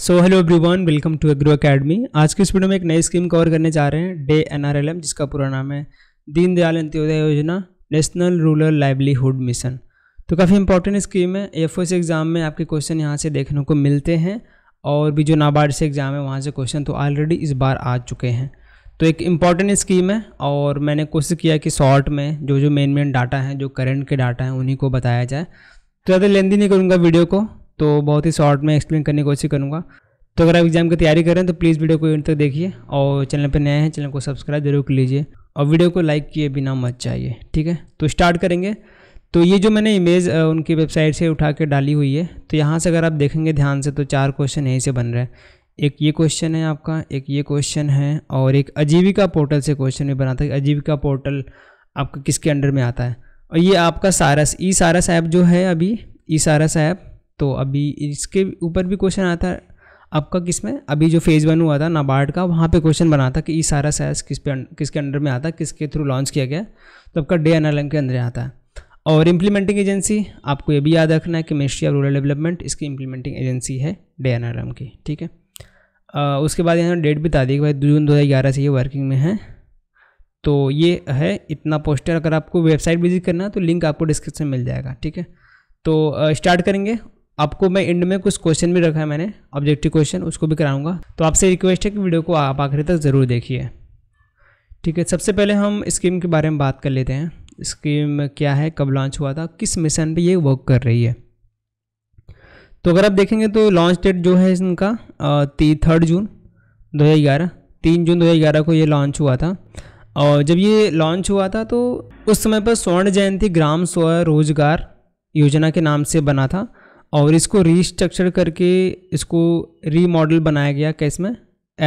so hello everyone welcome to Agro Academy आज की इस वीडियो में एक नई स्कीम कवर करने जा रहे हैं डे एनआरएलएम जिसका पूरा नाम है दीनदयाल अंत्योदय योजना नेशनल रूरल लाइवलीहुड मिशन तो काफ़ी इंपॉर्टेंट स्कीम है एफ से एग्ज़ाम में आपके क्वेश्चन यहाँ से देखने को मिलते हैं और भी जो नाबार्ड से एग्ज़ाम है वहाँ से क्वेश्चन तो ऑलरेडी इस बार आ चुके हैं तो एक इम्पॉर्टेंट स्कीम है और मैंने कोशिश किया कि शॉर्ट में जो जो मेन मेन डाटा हैं जो करंट के डाटा हैं उन्हीं को बताया जाए तो ज़्यादा लेंदी नहीं करूँगा वीडियो को तो बहुत ही शॉर्ट में एक्सप्लेन करने की कोशिश करूँगा तो अगर आप एग्जाम की तैयारी कर रहे हैं तो प्लीज़ वीडियो को एंड तक देखिए और चैनल पर नए हैं चैनल को सब्सक्राइब जरूर कर लीजिए और वीडियो को लाइक किए बिना मत चाहिए ठीक है तो स्टार्ट करेंगे तो ये जो मैंने इमेज उनकी वेबसाइट से उठा के डाली हुई है तो यहाँ से अगर आप देखेंगे ध्यान से तो चार क्वेश्चन यहीं से बन रहे हैं एक ये क्वेश्चन है आपका एक ये क्वेश्चन है और एक अजीविका पोर्टल से क्वेश्चन भी बना था कि अजीविका पोर्टल आपका किसके अंडर में आता है और ये आपका सारस ई सारस ऐप जो है अभी ई सारस ऐप तो अभी इसके ऊपर भी क्वेश्चन आता है आपका किस में अभी जो फेज़ वन हुआ था नाबार्ड का वहाँ पे क्वेश्चन बना था कि ई सारा साइज किस पे अं, किसके अंडर में आता है किसके थ्रू लॉन्च किया गया तो आपका डे एनालम के अंदर आता है और इम्प्लीमेंटिंग एजेंसी आपको ये भी याद रखना है कि मिनिस्ट्री ऑफ रूरल डेवलपमेंट इसकी इम्प्लीमेंटिंग एजेंसी है डे एनालम की ठीक है आ, उसके बाद यहाँ डेट बता दी भाई जून दो से ये वर्किंग में है तो ये है इतना पोस्टर अगर आपको वेबसाइट विजिट करना है तो लिंक आपको डिस्क्रिप्शन मिल जाएगा ठीक है तो स्टार्ट करेंगे आपको मैं इंड में कुछ क्वेश्चन भी रखा है मैंने ऑब्जेक्टिव क्वेश्चन उसको भी कराऊंगा तो आपसे रिक्वेस्ट है कि वीडियो को आप आखिर तक ज़रूर देखिए ठीक है सबसे पहले हम स्कीम के बारे में बात कर लेते हैं स्कीम क्या है कब लॉन्च हुआ था किस मिशन पे ये वर्क कर रही है तो अगर आप देखेंगे तो लॉन्च डेट जो है इनका ती थर्ड जून दो तीन जून दो को ये लॉन्च हुआ था और जब ये लॉन्च हुआ था तो उस समय पर स्वर्ण जयंती ग्राम स्व रोजगार योजना के नाम से बना था और इसको रीस्ट्रक्चर करके इसको रीमॉडल बनाया गया कैस में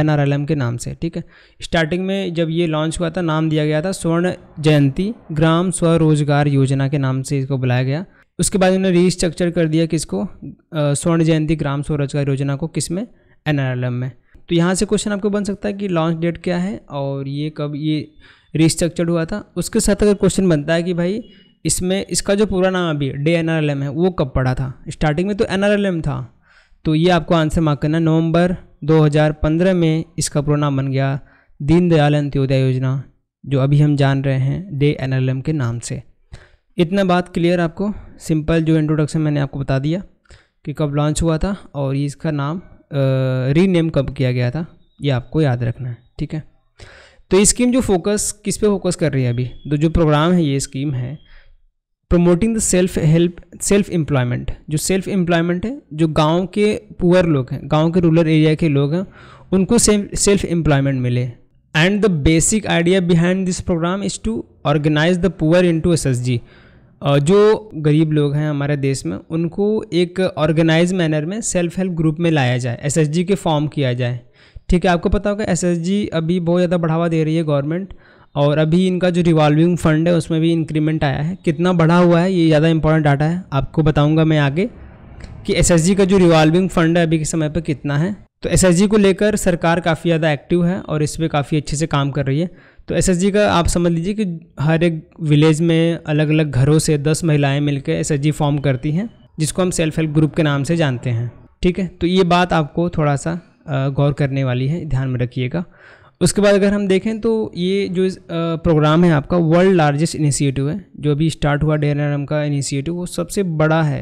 एन आर एल एम के नाम से ठीक है स्टार्टिंग में जब ये लॉन्च हुआ था नाम दिया गया था स्वर्ण जयंती ग्राम स्वरोजगार योजना के नाम से इसको बुलाया गया उसके बाद इन्होंने रीस्ट्रक्चर कर दिया किसको स्वर्ण जयंती ग्राम स्वरोजगार योजना को किस में एन आर एल एम में तो यहाँ से क्वेश्चन आपको बन सकता है कि लॉन्च डेट क्या है और ये कब ये रीस्ट्रक्चर हुआ था उसके साथ अगर क्वेश्चन बनता है कि भाई इसमें इसका जो पूरा नाम अभी डे एन है वो कब पड़ा था स्टार्टिंग में तो एन था तो ये आपको आंसर मार्क करना नवंबर 2015 में इसका पूरा नाम बन गया दीनदयाल अंत्योदय योजना जो अभी हम जान रहे हैं डे एन के नाम से इतना बात क्लियर आपको सिंपल जो इंट्रोडक्शन मैंने आपको बता दिया कि कब लॉन्च हुआ था और इसका नाम रीनेम कब किया गया था ये आपको याद रखना है ठीक है तो स्कीम जो फोकस किस पे फोकस कर रही है अभी तो जो प्रोग्राम है ये स्कीम है promoting the self help self employment जो सेल्फ एम्प्लॉयमेंट है जो गांव के पुअर लोग हैं गांव के रूरल एरिया के लोग हैं उनको सेल्फ एम्प्लॉयमेंट मिले and the basic idea behind this programme is to organise the poor into S S G जो गरीब लोग हैं हमारे देश में उनको एक ऑर्गेनाइज मैनर में सेल्फ हेल्प ग्रुप में लाया जाए एस एस जी के फॉर्म किया जाए ठीक है आपको पता होगा एस एस जी अभी बहुत ज़्यादा बढ़ावा दे रही है गवर्नमेंट और अभी इनका जो रिवॉल्विंग फंड है उसमें भी इंक्रीमेंट आया है कितना बढ़ा हुआ है ये ज़्यादा इंपॉर्टेंट डाटा है आपको बताऊँगा मैं आगे कि एस का जो रिवॉल्विंग फंड है अभी के समय पर कितना है तो एस को लेकर सरकार काफ़ी ज़्यादा एक्टिव है और इस पर काफ़ी अच्छे से काम कर रही है तो एस का आप समझ लीजिए कि हर एक विलेज में अलग अलग घरों से दस महिलाएँ मिलकर एस फॉर्म करती हैं जिसको हम सेल्फ हेल्प ग्रुप के नाम से जानते हैं ठीक है तो ये बात आपको थोड़ा सा गौर करने वाली है ध्यान में रखिएगा उसके बाद अगर हम देखें तो ये जो प्रोग्राम है आपका वर्ल्ड लार्जेस्ट इनिशिएटिव है जो अभी स्टार्ट हुआ एन का इनिशिएटिव वो सबसे बड़ा है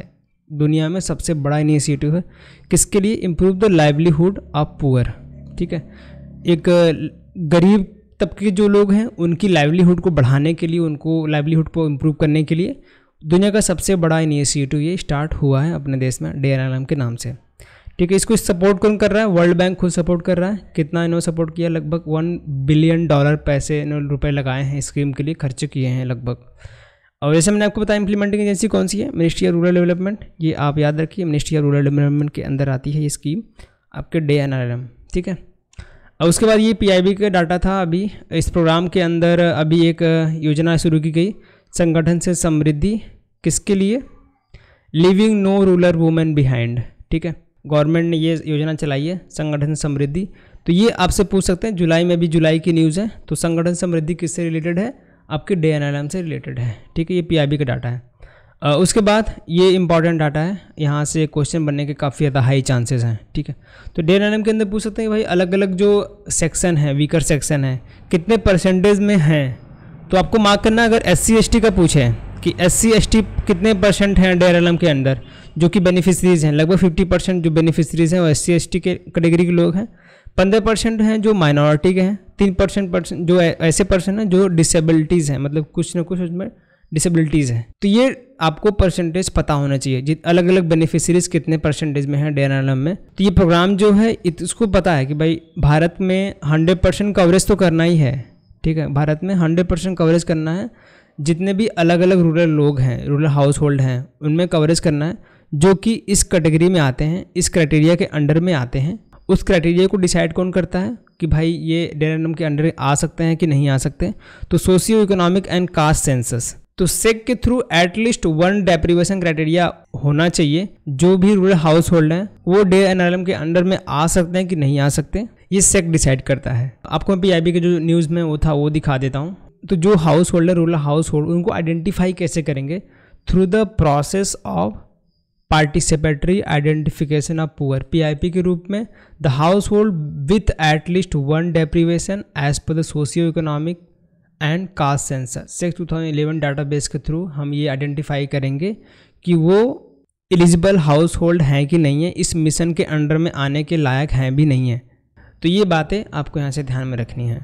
दुनिया में सबसे बड़ा इनिशिएटिव है किसके लिए improve the livelihood of poor ठीक है एक गरीब तबके के जो लोग हैं उनकी लाइवलीहुड को बढ़ाने के लिए उनको लाइवलीहुड को इम्प्रूव करने के लिए दुनिया का सबसे बड़ा इनिशिएटिव ये स्टार्ट हुआ है अपने देश में डे के नाम से ठीक है इसको इस सपोर्ट कौन कर रहा है वर्ल्ड बैंक खुद सपोर्ट कर रहा है कितना इन्होंने सपोर्ट किया लगभग वन बिलियन डॉलर पैसे इन्होंने रुपए लगाए हैं स्कीम के लिए खर्च किए हैं लगभग और जैसे मैंने आपको बताया इंप्लीमेंटिंग एजेंसी कौन सी है मिनिस्ट्री ऑफ रूरल डेवलपमेंट ये आप याद रखिए मिनिस्ट्री ऑफ रूरल डेवलपमेंट के अंदर आती है ये स्कीम आपके डे एन ठीक है और उसके बाद ये बी का डाटा था अभी इस प्रोग्राम के अंदर अभी एक योजना शुरू की गई संगठन से समृद्धि किसके लिए leaving no rural women behind ठीक है गवर्नमेंट ने ये योजना चलाई है संगठन समृद्धि तो ये आपसे पूछ सकते हैं जुलाई में भी जुलाई की न्यूज़ है तो संगठन समृद्धि किससे रिलेटेड है आपके डे एन से रिलेटेड है ठीक है ये पी का डाटा है आ, उसके बाद ये इंपॉर्टेंट डाटा है यहाँ से क्वेश्चन बनने के काफ़ी ज़्यादा हाई चांसेस हैं ठीक है तो डे एन के अंदर पूछ सकते हैं भाई अलग अलग जो सेक्शन है वीकर सेक्शन है कितने परसेंटेज में हैं तो आपको मार्क करना अगर एस सी का पूछे कि एस सी कितने परसेंट हैं डे के अंदर जो कि बेनिफिशरीज हैं लगभग फिफ्टी परसेंट जो बेनिफिशरीज हैं वो एस सी के कैटेगरी के लोग हैं पंद्रह परसेंट हैं जो माइनॉरिटी के हैं तीन परसेंट परसेंट जो ऐसे पर्सन हैं जो डिसेबिलिटीज़ हैं मतलब कुछ ना कुछ उसमें डिसेबिलिटीज़ हैं तो ये आपको परसेंटेज पता होना चाहिए जित अलग अलग बेनिफिशरीज कितने परसेंटेज में हैं डे में तो ये प्रोग्राम जो है इसको पता है कि भाई भारत में हंड्रेड परसेंट कवरेज तो करना ही है ठीक है भारत में हंड्रेड परसेंट कवरेज करना है जितने भी अलग अलग रूरल लोग हैं रूरल हाउस होल्ड हैं उनमें कवरेज करना है जो कि इस कैटेगरी में आते हैं इस क्राइटेरिया के अंडर में आते हैं उस क्राइटेरिया को डिसाइड कौन करता है कि भाई ये डेरेंडम के अंडर आ सकते हैं कि नहीं आ सकते तो socio economic and caste census तो सेक के through at least one deprivation criteria होना चाहिए जो भी रूरल हाउस होल्ड हैं वो डे एन के अंडर में आ सकते हैं कि नहीं आ सकते ये सेक डिसाइड करता है आपको मैं पी के जो न्यूज़ में वो था वो दिखा देता हूँ तो जो house holder rural house hold उनको आइडेंटिफाई कैसे करेंगे through the process of participatory identification of poor PIP के रूप में the house hold with at least one deprivation as per the socio economic and caste census six two thousand eleven data base के through हम ये identify करेंगे कि वो eligible house hold हैं कि नहीं है इस मिशन के अंडर में आने के लायक हैं भी नहीं है तो ये बातें आपको यहाँ से ध्यान में रखनी है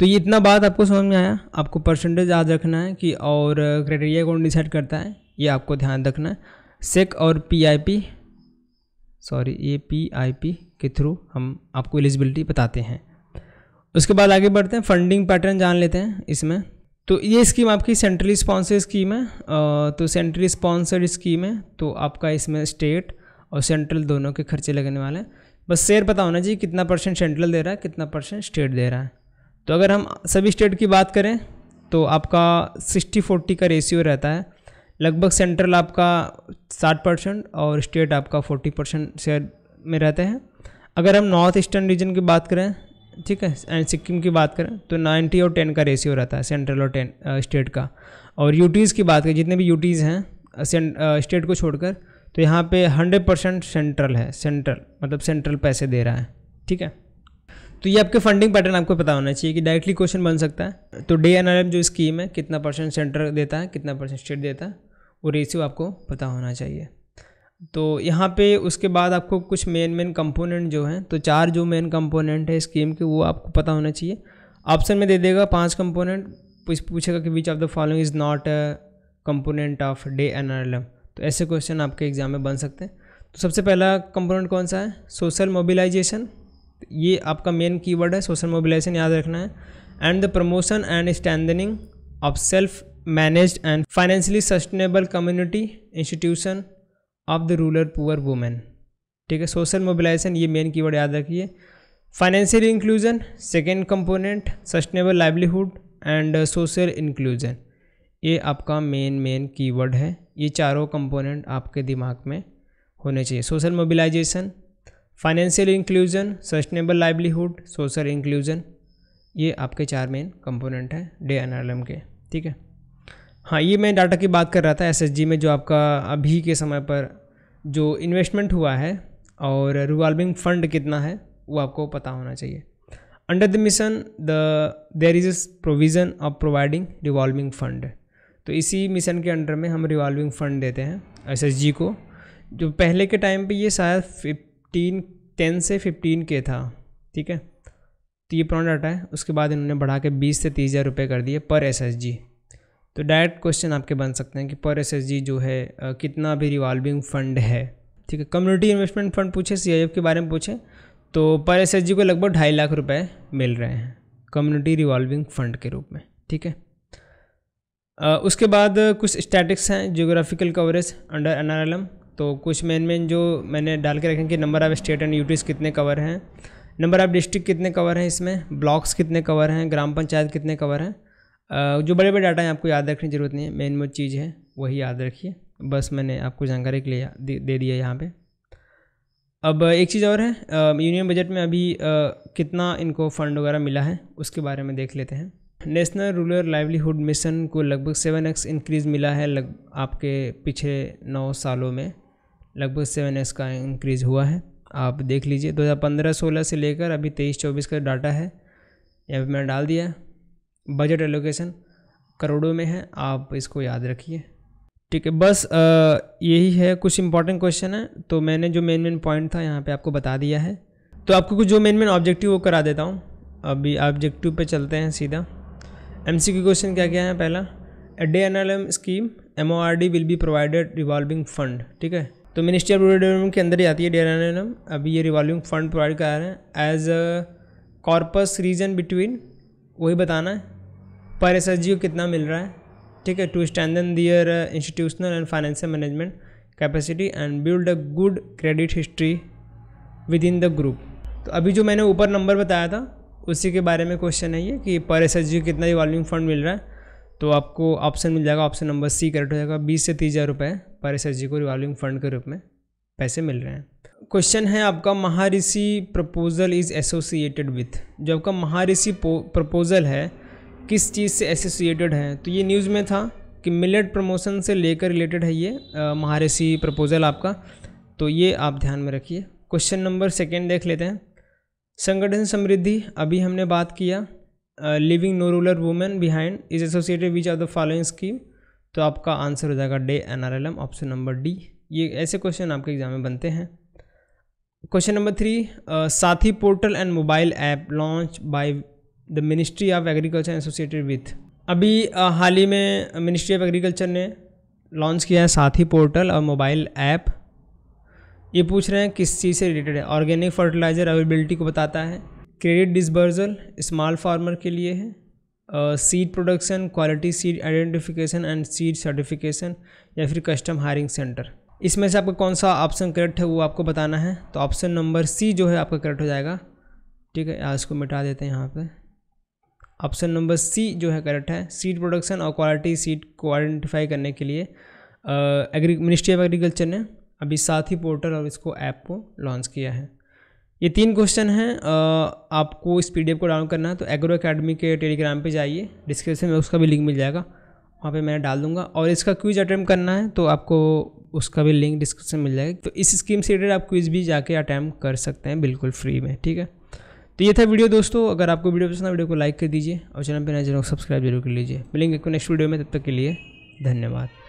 तो ये इतना बात आपको समझ में आया आपको परसेंटेज याद रखना है कि और क्राइटेरिया कौन डिसाइड करता है ये आपको ध्यान रखना है सेक और पीआईपी सॉरी ये पीआईपी के थ्रू हम आपको एलिजिबिलिटी बताते हैं उसके बाद आगे बढ़ते हैं फंडिंग पैटर्न जान लेते हैं इसमें तो ये स्कीम आपकी सेंट्रली स्पॉन्सर स्कीम है तो सेंट्रली स्पॉन्सर्ड स्कीम है तो आपका इसमें स्टेट और सेंट्रल दोनों के खर्चे लगने वाले हैं बस शेयर पता होना चाहिए कितना परसेंट सेंट्रल दे रहा है कितना परसेंट स्टेट दे रहा है तो अगर हम सभी स्टेट की बात करें तो आपका सिक्सटी फोर्टी का रेशियो रहता है लगभग सेंट्रल आपका साठ परसेंट और स्टेट आपका फोर्टी परसेंट शेयर में रहते हैं अगर हम नॉर्थ ईस्टर्न रीजन की बात करें ठीक है एंड सिक्किम की बात करें तो नाइन्टी और टेन का रेशियो रहता है सेंट्रल और टेन स्टेट का और यूटीज़ की बात करें जितने भी यूटीज़ हैं स्टेट को छोड़कर तो यहाँ पे हंड्रेड परसेंट सेंट्रल है सेंट्रल मतलब सेंट्रल पैसे दे रहा है ठीक है तो ये आपके फंडिंग पैटर्न आपको पता होना चाहिए कि डायरेक्टली क्वेश्चन बन सकता है तो डे एन जो स्कीम है कितना परसेंट सेंटर देता है कितना परसेंट स्टेट देता है वो रेशियो आपको पता होना चाहिए तो यहाँ पे उसके बाद आपको कुछ मेन मेन कंपोनेंट जो हैं तो चार जो मेन कंपोनेंट है स्कीम के वो आपको पता होना चाहिए ऑप्शन में दे देगा पांच कंपोनेंट पूछेगा कि which of the following is not a component of DAY N तो ऐसे क्वेश्चन आपके एग्जाम में बन सकते हैं तो सबसे पहला कंपोनेंट कौन सा है सोशल मोबिलाइजेशन ये आपका मेन कीवर्ड है सोशल मोबिलाइजेशन याद रखना है and the promotion and standing of self manage and financially sustainable community institution of the rural poor women ठीक है सोशल मोबिलाइजेशन ये मेन कीवर्ड याद रखिए financial inclusion second component sustainable livelihood and social inclusion ये आपका main main keyword है ये चारों कंपोनेंट आपके दिमाग में होने चाहिए social mobilization financial inclusion sustainable livelihood social inclusion ये आपके चार मेन कंपोनेंट हैं डे एन के ठीक है हाँ ये मैं डाटा की बात कर रहा था एस में जो आपका अभी के समय पर जो इन्वेस्टमेंट हुआ है और रिवॉल्विंग फंड कितना है वो आपको पता होना चाहिए under the mission the there is is provision of providing revolving fund तो इसी मिशन के अंडर में हम रिवॉल्विंग फंड देते हैं एस को जो पहले के टाइम पे ये शायद फिफ्टीन टेन से फिफ्टीन के था ठीक है तो ये पुराना डाटा है उसके बाद इन्होंने बढ़ा के बीस से तीस हज़ार रुपये कर दिए पर एस तो डायरेक्ट क्वेश्चन आपके बन सकते हैं कि पर एस जो है आ, कितना भी रिवॉल्विंग फंड है ठीक है कम्युनिटी इन्वेस्टमेंट फंड पूछे सी के बारे में पूछे तो पर एस को लगभग ढाई लाख रुपए मिल रहे हैं कम्युनिटी रिवॉल्विंग फंड के रूप में ठीक है उसके बाद कुछ स्टैटिक्स हैं जियोग्राफिकल कवरेज अंडर एन तो कुछ मेन मेन जो मैंने डाल के रखें कि number of state and UTs कितने कवर हैं नंबर ऑफ़ डिस्ट्रिक्ट कितने कवर हैं इसमें ब्लॉक्स कितने कवर हैं ग्राम पंचायत कितने कवर हैं जो बड़े बड़े डाटा हैं आपको याद रखने की ज़रूरत नहीं है मेन मोट चीज़ है वही याद रखिए बस मैंने आपको जानकारी के लिए दे, दिया यहाँ पे अब एक चीज़ और है यूनियन बजट में अभी कितना इनको फ़ंड वगैरह मिला है उसके बारे में देख लेते हैं नेशनल रूरल लाइवलीहुड मिशन को लगभग सेवन एक्स इंक्रीज़ मिला है लग आपके पिछले नौ सालों में लगभग सेवन एक्स का इंक्रीज़ हुआ है आप देख लीजिए 2015-16 से लेकर अभी 23-24 का डाटा है यहाँ पर मैंने डाल दिया बजट एलोकेशन करोड़ों में है आप इसको याद रखिए ठीक है बस यही है कुछ इंपॉर्टेंट क्वेश्चन है तो मैंने जो मेन मेन पॉइंट था यहाँ पे आपको बता दिया है तो आपको कुछ जो मेन मेन ऑब्जेक्टिव वो करा देता हूँ अभी ऑब्जेक्टिव पे चलते हैं सीधा एम सी क्वेश्चन क्या क्या है पहला A DAY N L M scheme M O R D will be provided revolving fund ठीक है तो मिनिस्ट्री ऑफ रूरल डेवलपमेंट के अंदर ही आती है डे एन एल एम अभी ये रिवॉल्विंग फंड प्रोवाइड करा रहे हैं as a corpus reason between वही बताना है पर एस एस कितना मिल रहा है ठीक है to strengthen their institutional and financial management capacity and build a good credit history within the group तो अभी जो मैंने ऊपर नंबर बताया था उसी के बारे में क्वेश्चन है ये कि पर एस कितना रिवॉल्विंग फंड मिल रहा है तो आपको ऑप्शन मिल जाएगा ऑप्शन नंबर सी करेक्ट हो जाएगा बीस से तीस हज़ार रुपये पर एस को रिवॉल्विंग फंड के रूप में पैसे मिल रहे हैं क्वेश्चन है आपका Maharishi proposal is associated with जो आपका महारिषि प्रपोजल है किस चीज़ से एसोसिएटेड है तो ये न्यूज़ में था कि मिलेट प्रमोशन से लेकर रिलेटेड है ये महारिषि प्रपोजल आपका तो ये आप ध्यान में रखिए क्वेश्चन नंबर सेकेंड देख लेते हैं संगठन समृद्धि अभी हमने बात किया leaving no rural women behind is associated which are the following scheme तो आपका आंसर हो जाएगा DAY N R L M option number D ये ऐसे क्वेश्चन आपके एग्जाम में बनते हैं question number three Sathi portal and mobile app launch by the ministry of agriculture associated with अभी uh, हाल ही में मिनिस्ट्री ऑफ एग्रीकल्चर ने लॉन्च किया है साथी पोर्टल और मोबाइल ऐप ये पूछ रहे हैं किस चीज़ से रिलेटेड है ऑर्गेनिक फर्टिलाइज़र अवेलेबिलिटी को बताता है क्रेडिट डिस्बर्जल स्मॉल फार्मर के लिए है seed production quality seed identification and seed certification या फिर कस्टम हायरिंग सेंटर इसमें से आपका कौन सा ऑप्शन करेक्ट है वो आपको बताना है तो ऑप्शन नंबर सी जो है आपका करेक्ट हो जाएगा ठीक है इसको मिटा देते हैं यहाँ पे ऑप्शन नंबर सी जो है करेक्ट है सीड प्रोडक्शन और क्वालिटी सीड को आइडेंटिफाई करने के लिए एग्री मिनिस्ट्री ऑफ एग्रीकल्चर ने अभी साथ ही पोर्टल और इसको ऐप को लॉन्च किया है ये तीन क्वेश्चन हैं आपको इस पी को डाउनलोड करना है तो एग्रो अकेडमी के टेलीग्राम पे जाइए डिस्क्रिप्शन में उसका भी लिंक मिल जाएगा वहाँ पे मैं डाल दूंगा और इसका क्विज अटैम्प्ट करना है तो आपको उसका भी लिंक डिस्क्रिप्शन मिल जाएगा तो इस स्कीम से रिलेटेड आप क्विज भी जाके अटैम्प्ट कर सकते हैं बिल्कुल फ्री में ठीक है तो ये था वीडियो दोस्तों अगर आपको वीडियो पसंद है वीडियो को लाइक कर दीजिए और चैनल पर नए जरूर सब्सक्राइब जरूर कर लीजिए मिलेंगे नेक्स्ट वीडियो में तब तक के लिए धन्यवाद